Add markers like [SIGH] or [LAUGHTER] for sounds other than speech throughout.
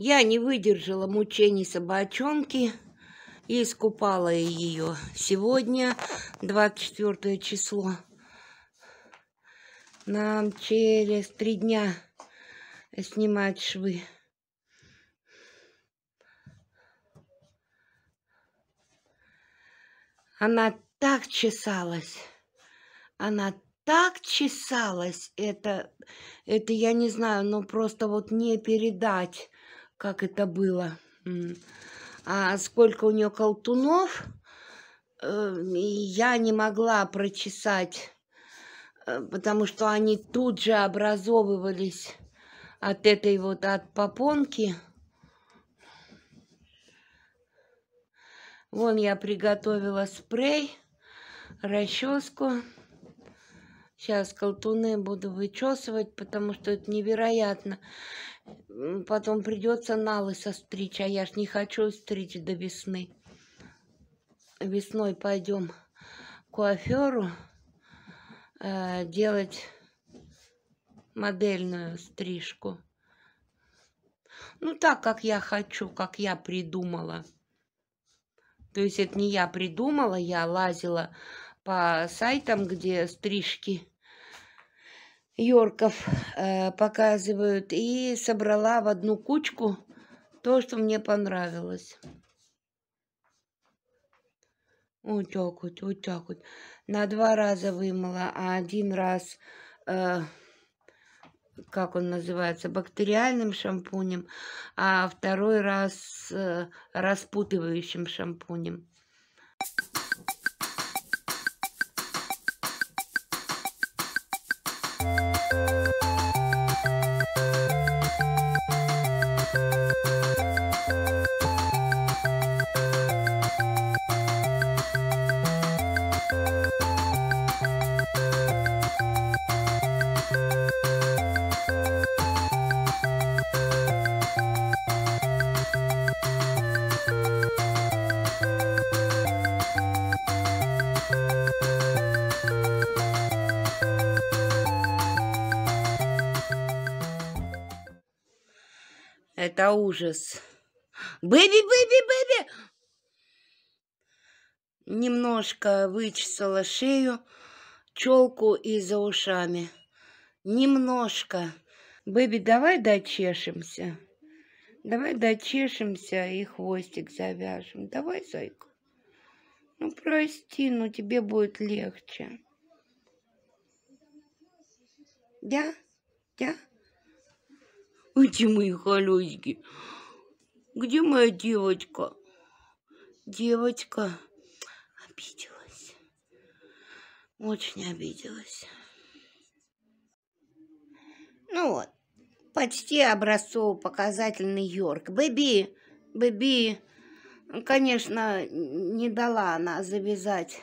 Я не выдержала мучений собачонки и искупала ее сегодня, 24 число. Нам через три дня снимать швы. Она так чесалась. Она так чесалась. Это, это я не знаю, но просто вот не передать как это было, а сколько у нее колтунов, э, я не могла прочесать, э, потому что они тут же образовывались от этой вот, от попонки. Вон я приготовила спрей, расческу. Сейчас колтуны буду вычесывать, потому что это невероятно. Потом придется на лысо стричь, а я ж не хочу стричь до весны. Весной пойдем к куаферу э, делать модельную стрижку. Ну, так, как я хочу, как я придумала. То есть это не я придумала, я лазила по сайтам, где стрижки Йорков э, показывают. И собрала в одну кучку то, что мне понравилось. Вот так вот, вот так вот. На два раза вымыла, а один раз, э, как он называется, бактериальным шампунем, а второй раз э, распутывающим шампунем. Это ужас. Бэби, бэби, бэби! Немножко вычесала шею, челку и за ушами. Немножко. Бэби, давай дочешемся. Давай дочешемся и хвостик завяжем. Давай, зайка. Ну, прости, но тебе будет легче. Да, да. Эти мои холёсики. Где моя девочка? Девочка обиделась. Очень обиделась. Ну вот, почти образцово показательный Йорк. Бэби, Бэби, конечно, не дала она завязать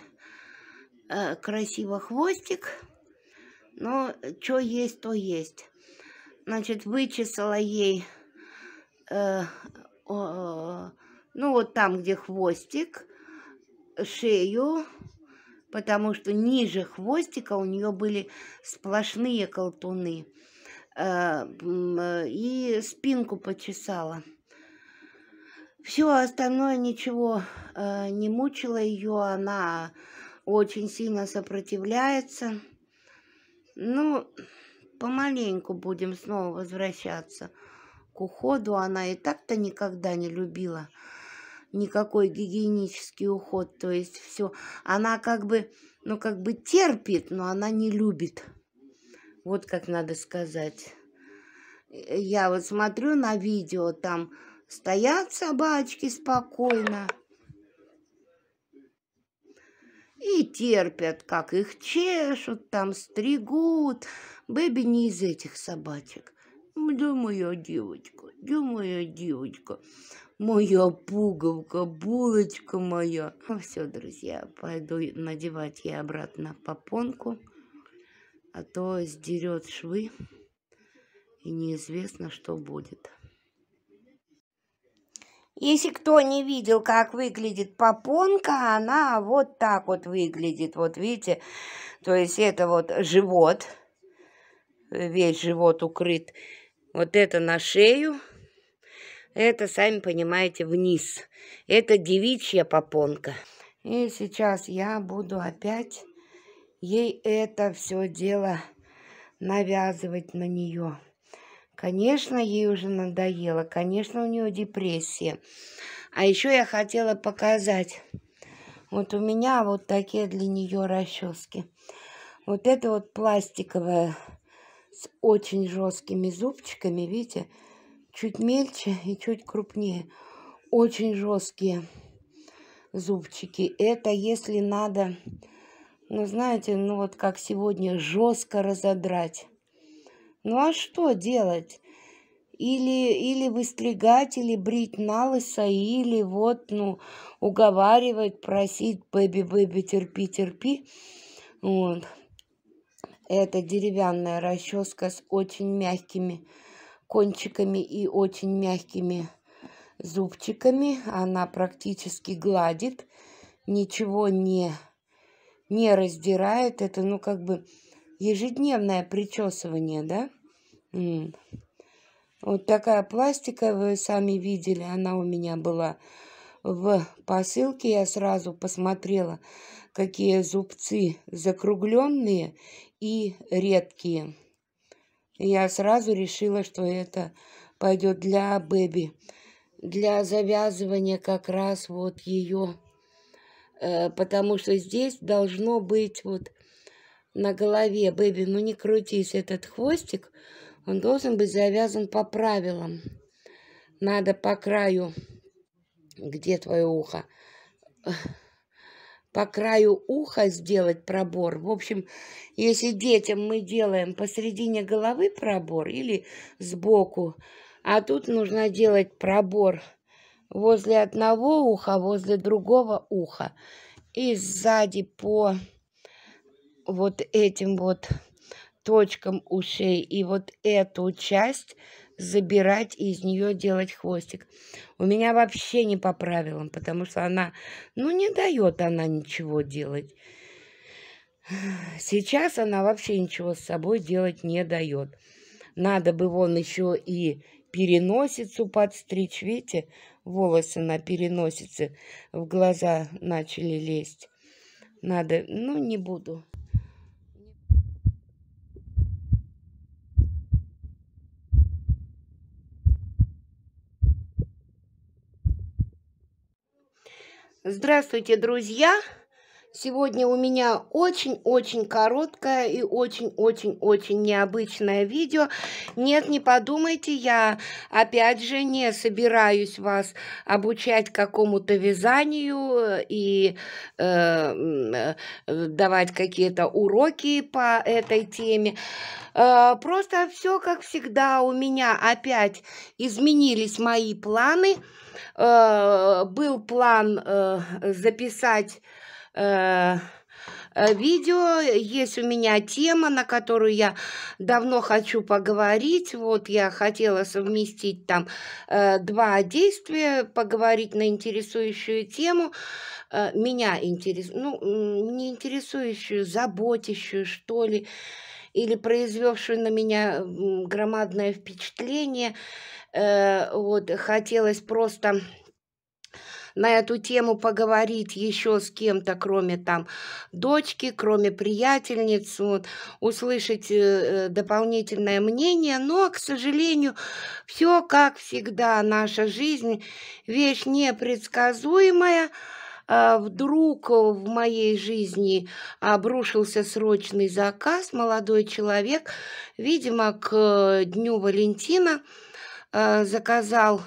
э, красиво хвостик, но что есть, то есть значит, вычесала ей, э, э, ну, вот там, где хвостик, шею, потому что ниже хвостика у нее были сплошные колтуны. Э, э и спинку почесала. Все остальное ничего э, не мучило ее, она очень сильно сопротивляется. Ну, Помаленьку будем снова возвращаться. К уходу она и так-то никогда не любила. Никакой гигиенический уход, то есть все. Она как бы, ну как бы терпит, но она не любит. Вот как надо сказать. Я вот смотрю на видео, там стоят собачки спокойно и терпят, как их чешут, там стригут. Бэби не из этих собачек. Да моя девочка, да моя девочка, моя пуговка, булочка моя. Ну все, друзья, пойду надевать ей обратно попонку, а то сдерет швы, и неизвестно, что будет. Если кто не видел, как выглядит попонка, она вот так вот выглядит. Вот видите, то есть это вот живот, весь живот укрыт. Вот это на шею, это, сами понимаете, вниз. Это девичья попонка. И сейчас я буду опять ей это все дело навязывать на нее. Конечно, ей уже надоело, конечно, у нее депрессия. А еще я хотела показать. Вот у меня вот такие для нее расчески. Вот это вот пластиковая с очень жесткими зубчиками, видите, чуть мельче и чуть крупнее. Очень жесткие зубчики. Это если надо, ну знаете, ну вот как сегодня, жестко разодрать. Ну а что делать? Или, или выстригать, или брить на лысо, или вот, ну, уговаривать, просить, бэби-бэби, терпи-терпи. Вот. Это деревянная расческа с очень мягкими кончиками и очень мягкими зубчиками. Она практически гладит, ничего не, не раздирает. Это, ну, как бы ежедневное причесывание, да? Вот такая пластика, вы сами видели, она у меня была в посылке. Я сразу посмотрела, какие зубцы закругленные и редкие. Я сразу решила, что это пойдет для бэби, для завязывания как раз вот ее, э, потому что здесь должно быть вот на голове, бэби, ну не крутись, этот хвостик, он должен быть завязан по правилам. Надо по краю, где твое ухо, по краю уха сделать пробор. В общем, если детям мы делаем посредине головы пробор или сбоку, а тут нужно делать пробор возле одного уха, возле другого уха и сзади по вот этим вот точкам ушей и вот эту часть забирать и из нее делать хвостик. У меня вообще не по правилам, потому что она, ну, не дает она ничего делать. [SIGHS] Сейчас она вообще ничего с собой делать не дает. Надо бы вон еще и переносицу подстричь. Видите, волосы на переносице в глаза начали лезть надо. Ну, не буду. Здравствуйте, друзья! Сегодня у меня очень-очень короткое и очень-очень-очень необычное видео. Нет, не подумайте, я опять же не собираюсь вас обучать какому-то вязанию и э, э давать какие-то уроки по этой теме. Э, просто все, как всегда, у меня опять изменились мои планы. Э, был план э, записать Э, э, видео, есть у меня тема, на которую я давно хочу поговорить. Вот я хотела совместить там э, два действия, поговорить на интересующую тему, э, меня интерес, ну, не интересующую, заботящую, что ли, или произвевшую на меня громадное впечатление. Э, вот хотелось просто на эту тему поговорить еще с кем-то, кроме там дочки, кроме приятельницы, услышать э, э, дополнительное мнение, но, к сожалению, все, как всегда, наша жизнь вещь непредсказуемая, а вдруг в моей жизни обрушился срочный заказ. Молодой человек, видимо, к э, Дню Валентина заказал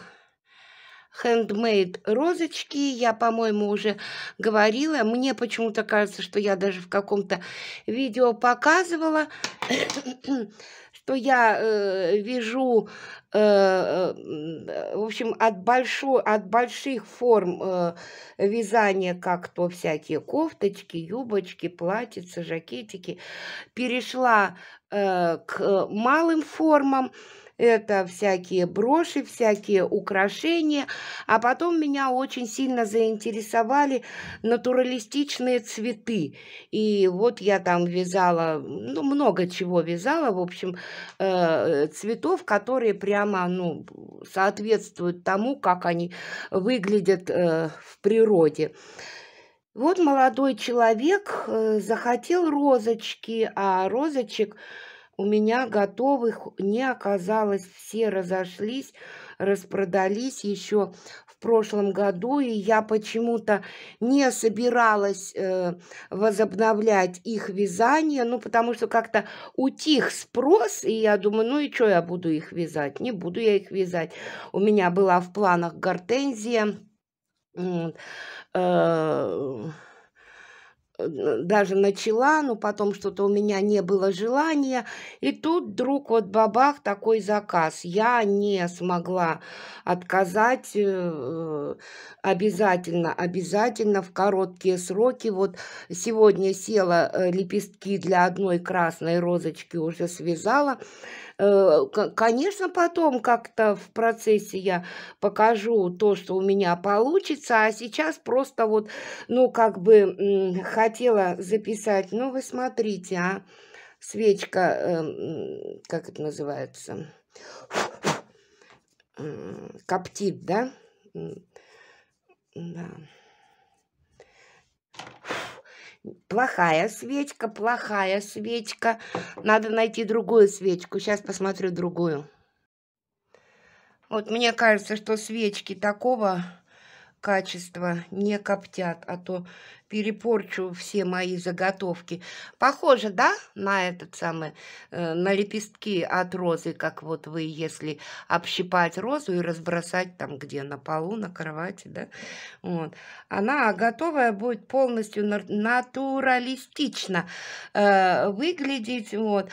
хендмейд розочки. Я, по-моему, уже говорила. Мне почему-то кажется, что я даже в каком-то видео показывала, [CLEARS THROAT] что я э, вяжу, э, э, в общем, от, большой, от больших форм э, вязания, как то всякие кофточки, юбочки, платьица, жакетики, перешла э, к малым формам. Это всякие броши, всякие украшения. А потом меня очень сильно заинтересовали натуралистичные цветы. И вот я там вязала, ну, много чего вязала, в общем, э, цветов, которые прямо, ну, соответствуют тому, как они выглядят э, в природе. Вот молодой человек э, захотел розочки, а розочек – у меня готовых не оказалось, все разошлись, распродались еще в прошлом году, и я почему-то не собиралась э, возобновлять их вязание, ну, потому что как-то утих спрос, и я думаю, ну и что я буду их вязать? Не буду я их вязать. У меня была в планах гортензия, э, даже начала, но потом что-то у меня не было желания. И тут вдруг вот бабах такой заказ. Я не смогла отказать э, обязательно, обязательно в короткие сроки. Вот сегодня села э, лепестки для одной красной розочки уже связала. Э, конечно, потом как-то в процессе я покажу то, что у меня получится, а сейчас просто вот, ну, как бы, ходить хотела записать. Ну, вы смотрите, а. Свечка, э, как это называется? Коптит, да? Да. Плохая свечка, плохая свечка. Надо найти другую свечку. Сейчас посмотрю другую. Вот мне кажется, что свечки такого качество не коптят, а то перепорчу все мои заготовки. Похоже, да, на этот самый, э, на лепестки от розы, как вот вы, если общипать розу и разбросать там где, на полу, на кровати, да, вот. Она готовая будет полностью натуралистично э, выглядеть, вот.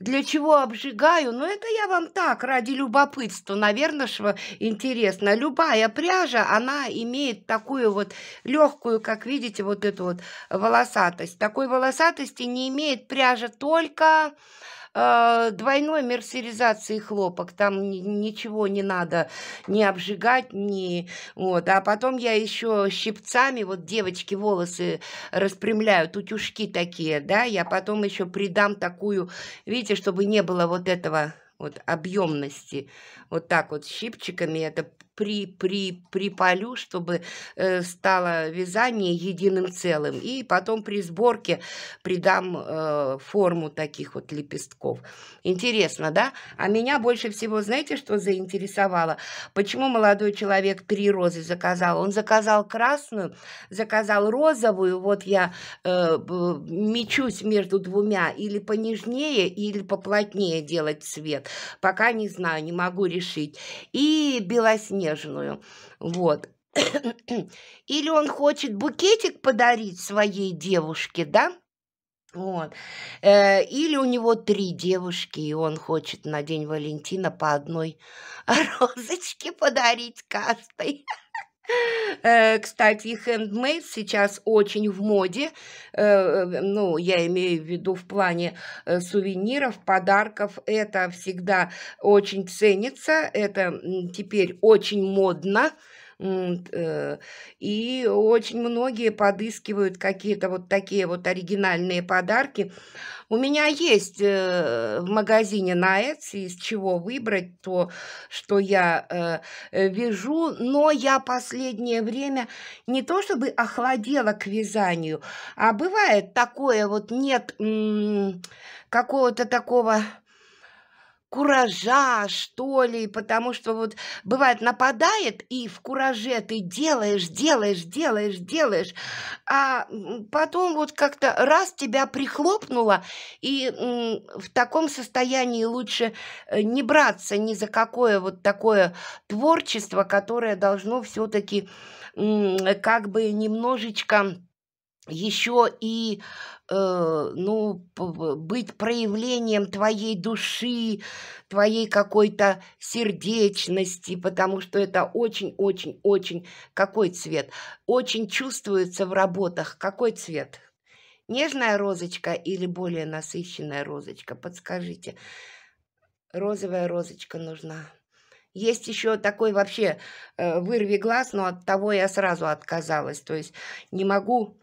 Для чего обжигаю? Но ну, это я вам так, ради любопытства, наверное, что интересно. Любая пряжа, она имеет такую вот легкую, как видите, вот эту вот волосатость. Такой волосатости не имеет пряжа только а, двойной мерсеризации хлопок. Там ничего не надо не обжигать, не вот. А потом я еще щипцами, вот девочки волосы распрямляют, утюжки такие, да, я потом еще придам такую, видите, чтобы не было вот этого вот объемности. Вот так вот щипчиками это при, при, припалю, чтобы э, стало вязание единым целым. И потом при сборке придам э, форму таких вот лепестков. Интересно, да? А меня больше всего, знаете, что заинтересовало? Почему молодой человек три розы заказал? Он заказал красную, заказал розовую. Вот я э, мечусь между двумя. Или понежнее, или поплотнее делать цвет. Пока не знаю, не могу решить. И белоснежный нежную. Вот. [CLEARS THROAT] Или он хочет букетик подарить своей девушке, да? Вот. Э, или у него три девушки, и он хочет на День Валентина по одной [LAUGHS] розочке подарить каждой. Э, кстати, хендмейд сейчас очень в моде. Э, э, ну, я имею в виду в плане сувениров, подарков. Это всегда очень ценится. Это теперь очень модно. Э, и очень многие подыскивают какие-то вот такие вот оригинальные подарки. У меня есть э, в магазине на Etsy, из чего выбрать то, что я э, вяжу, но я последнее время не то чтобы охладела к вязанию, а бывает такое вот нет какого-то такого куража, что ли, потому что вот бывает нападает, и в кураже ты делаешь, делаешь, делаешь, делаешь, а потом вот как-то раз тебя прихлопнуло, и в таком состоянии лучше э, не браться ни за какое вот такое творчество, которое должно все-таки как бы немножечко еще и э, ну, быть проявлением твоей души, твоей какой-то сердечности, потому что это очень-очень-очень какой цвет. Очень чувствуется в работах какой цвет. Нежная розочка или более насыщенная розочка, подскажите. Розовая розочка нужна. Есть еще такой вообще э, вырви глаз, но от того я сразу отказалась. То есть не могу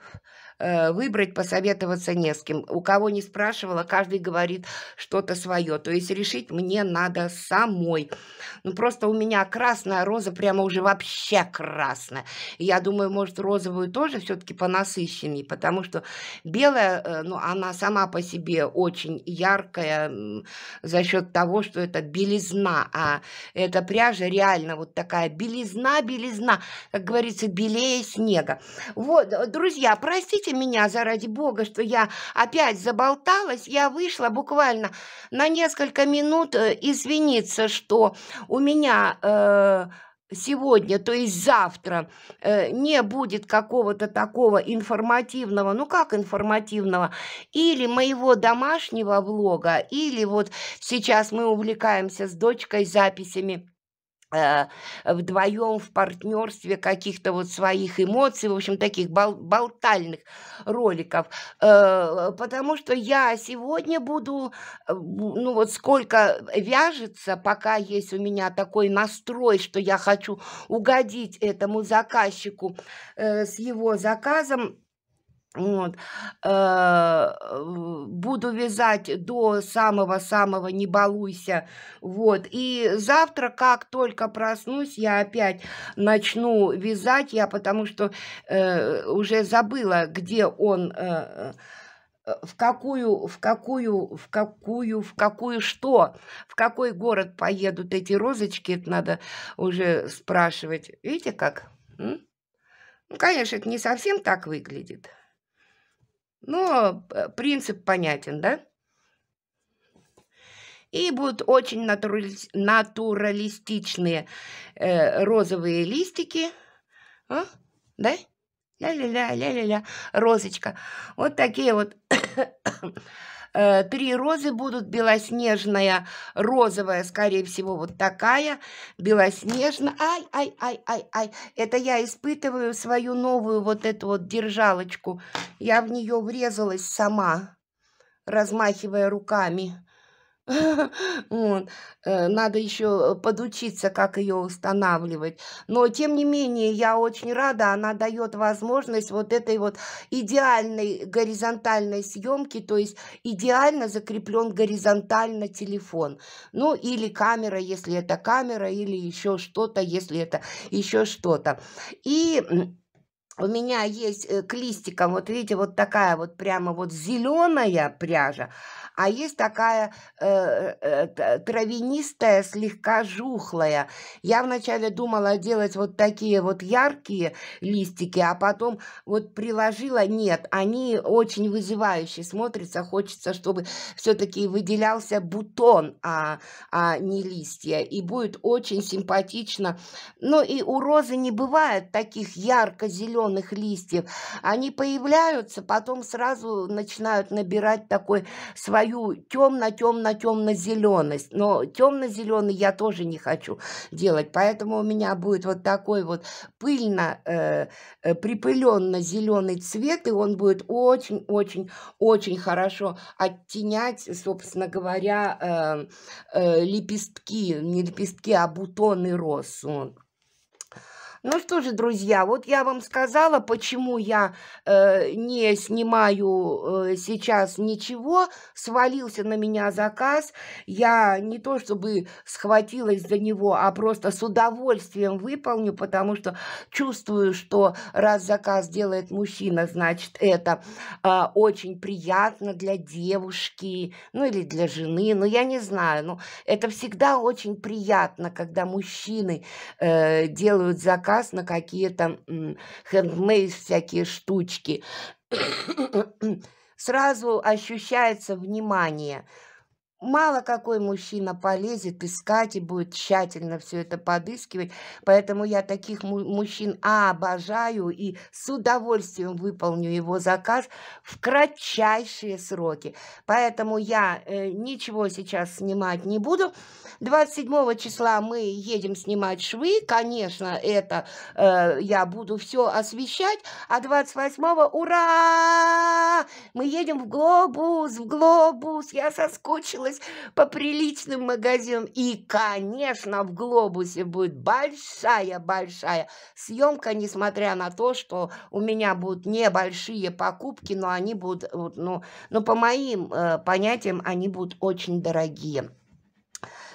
Э, выбрать, посоветоваться не с кем. У кого не спрашивала, каждый говорит что-то свое. То есть решить мне надо самой. Ну, просто у меня красная роза прямо уже вообще красная. Я думаю, может, розовую тоже все-таки понасыщеннее, потому что белая, э, ну, она сама по себе очень яркая за счет того, что это белизна, а эта пряжа реально вот такая белизна, белизна, как говорится, белее снега. Вот, друзья, простите, Простите меня, заради бога, что я опять заболталась. Я вышла буквально на несколько минут э, извиниться, что у меня... Э, сегодня, то есть завтра, э, не будет какого-то такого информативного, ну как информативного, или моего домашнего влога, или вот сейчас мы увлекаемся с дочкой записями Э, вдвоем в партнерстве каких-то вот своих эмоций, в общем, таких бол болтальных роликов, э, потому что я сегодня буду, э, ну вот сколько вяжется, пока есть у меня такой настрой, что я хочу угодить этому заказчику с его заказом, вот э, Буду вязать до самого-самого «Не балуйся». Вот. И завтра, как только проснусь, я опять начну вязать. Я потому что э, уже забыла, где он... Э, э, в какую, в какую, в какую, в какую что, в какой город поедут эти розочки, это надо уже спрашивать. Видите как? М? Ну, конечно, это не совсем так выглядит. Но э, принцип понятен, да? И будут очень натурали- натуралистичные э, розовые листики. А? Да? Ля-ля-ля, ля-ля-ля, розочка. Вот такие вот Э, три розы будут, белоснежная, розовая, скорее всего, вот такая, белоснежная. Ай, ай, ай, ай, ай. Это я испытываю свою новую вот эту вот держалочку. Я в нее врезалась сама, размахивая руками. [LAUGHS] Вот. Э, надо еще э, подучиться, как ее устанавливать. Но, тем не менее, я очень рада, она дает возможность вот этой вот идеальной горизонтальной съемки, то есть идеально закреплен горизонтально телефон. Ну, или камера, если это камера, или еще что-то, если это еще что-то. И у меня есть э, к листикам, вот видите, вот такая вот прямо вот зеленая пряжа, а есть такая э, э, травянистая, слегка жухлая. Я вначале думала делать вот такие вот яркие листики, а потом вот приложила, нет, они очень вызывающие смотрятся, хочется, чтобы все-таки выделялся бутон, а, а не листья, и будет очень симпатично. Ну и у розы не бывает таких ярко-зеленых листьев, они появляются, потом сразу начинают набирать такой свой свою темно-темно-темно-зеленость. Но темно-зеленый я тоже не хочу делать, поэтому у меня будет вот такой вот пыльно, э, э припыленно-зеленый цвет, и он будет очень-очень-очень хорошо оттенять, собственно говоря, э, э, лепестки, не лепестки, а бутоны роз. Вот. Ну что же, друзья, вот я вам сказала, почему я э, не снимаю э, сейчас ничего. Свалился на меня заказ. Я не то чтобы схватилась за него, а просто с удовольствием выполню, потому что чувствую, что раз заказ делает мужчина, значит, это э, очень приятно для девушки, ну или для жены, ну я не знаю. Но ну, это всегда очень приятно, когда мужчины э, делают заказ раз на какие-то хендмейс всякие штучки. Сразу ощущается внимание – мало какой мужчина полезет искать и будет тщательно все это подыскивать. Поэтому я таких мужчин а, обожаю и с удовольствием выполню его заказ в кратчайшие сроки. Поэтому я э, ничего сейчас снимать не буду. 27 числа мы едем снимать швы. Конечно, это э, я буду все освещать. А 28 ура! Мы едем в глобус, в глобус. Я соскучилась разлетелась по приличным магазинам. И, конечно, в «Глобусе» будет большая-большая съемка, несмотря на то, что у меня будут небольшие покупки, но они будут, ну, ну по моим э, понятиям, они будут очень дорогие.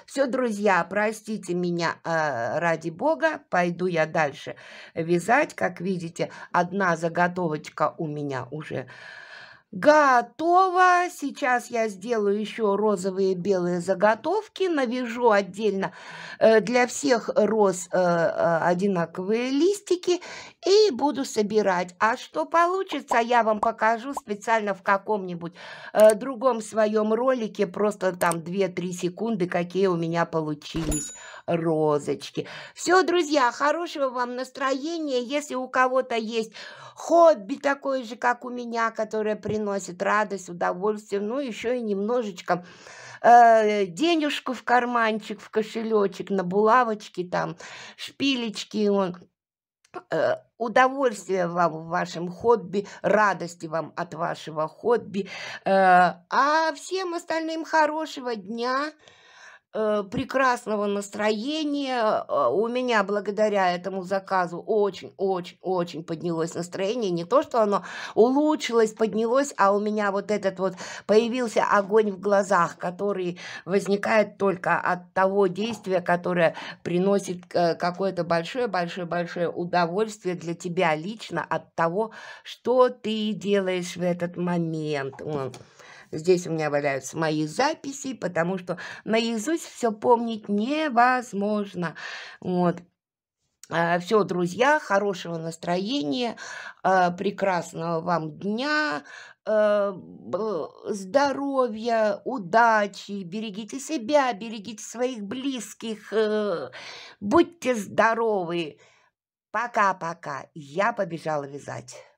Все, друзья, простите меня э, ради бога, пойду я дальше вязать. Как видите, одна заготовочка у меня уже Готово. Сейчас я сделаю еще розовые белые заготовки, навяжу отдельно э, для всех роз э, э, одинаковые листики и буду собирать. А что получится, я вам покажу специально в каком-нибудь другом своем ролике, просто там 2-3 секунды, какие у меня получились розочки. Все, друзья, хорошего вам настроения. Если у кого-то есть хобби такое же, как у меня, которое приносит приносит радость, удовольствие, ну еще и немножечко э, денежку в карманчик, в кошелечек, на булавочки там, шпилечки, он э, удовольствия вам в вашем хобби, радости вам от вашего хобби, э, а всем остальным хорошего дня. Э, прекрасного настроения. Э, у меня благодаря этому заказу очень-очень-очень поднялось настроение. Не то, что оно улучшилось, поднялось, а у меня вот этот вот появился огонь в глазах, который возникает только от того действия, которое приносит э, какое-то большое-большое-большое удовольствие для тебя лично от того, что ты делаешь в этот момент. Здесь у меня валяются мои записи, потому что наизусть все помнить невозможно. Вот. А, все, друзья, хорошего настроения, а, прекрасного вам дня, а, здоровья, удачи, берегите себя, берегите своих близких, э, будьте здоровы. Пока-пока, я побежала вязать.